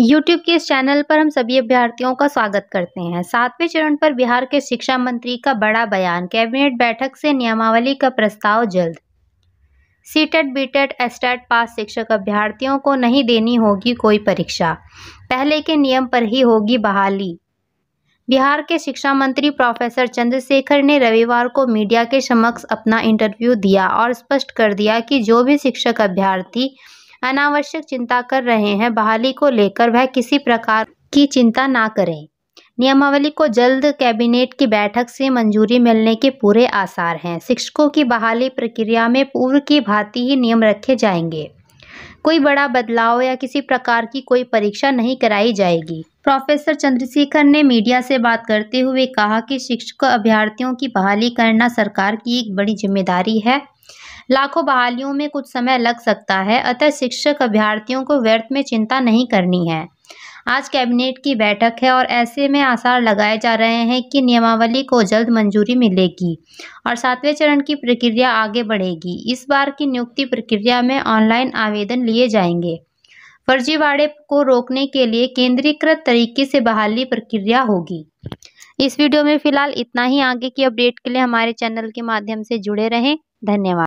YouTube के इस channel पर हम सभी अभ्यर्थियों का स्वागत करते हैं सातवें चरण पर बिहार के शिक्षा मंत्री का बड़ा बयान कैबिनेट बैठक से नियमावली का प्रस्ताव जल्द सीटेट बीटेट एस्टेट पास शिक्षक अभ्यर्थियों को नहीं देनी होगी कोई परीक्षा पहले के नियम पर ही होगी बहाली बिहार के शिक्षा मंत्री प्रोफेसर चंद्रशेखर ने रविवार को मीडिया के समक्ष अपना इंटरव्यू दिया और स्पष्ट कर दिया कि जो भी शिक्षक अभ्यर्थी अनावश्यक चिंता कर रहे हैं बहाली को लेकर वह किसी प्रकार की चिंता ना करें नियमावली को जल्द कैबिनेट की बैठक से मंजूरी मिलने के पूरे आसार हैं शिक्षकों की बहाली प्रक्रिया में पूर्व की भांति ही नियम रखे जाएंगे कोई बड़ा बदलाव या किसी प्रकार की कोई परीक्षा नहीं कराई जाएगी प्रोफेसर चंद्रशेखर ने मीडिया से बात करते हुए कहा कि शिक्षक अभ्यर्थियों की बहाली करना सरकार की एक बड़ी जिम्मेदारी है लाखों बहालियों में कुछ समय लग सकता है अतः शिक्षक अभ्यर्थियों को व्यर्थ में चिंता नहीं करनी है आज कैबिनेट की बैठक है और ऐसे में आसार लगाए जा रहे हैं कि नियमावली को जल्द मंजूरी मिलेगी और सातवें चरण की प्रक्रिया आगे बढ़ेगी इस बार की नियुक्ति प्रक्रिया में ऑनलाइन आवेदन लिए जाएंगे फर्जीवाड़े को रोकने के लिए केंद्रीकृत तरीके से बहाली प्रक्रिया होगी इस वीडियो में फिलहाल इतना ही आगे की अपडेट के लिए हमारे चैनल के माध्यम से जुड़े रहें धन्यवाद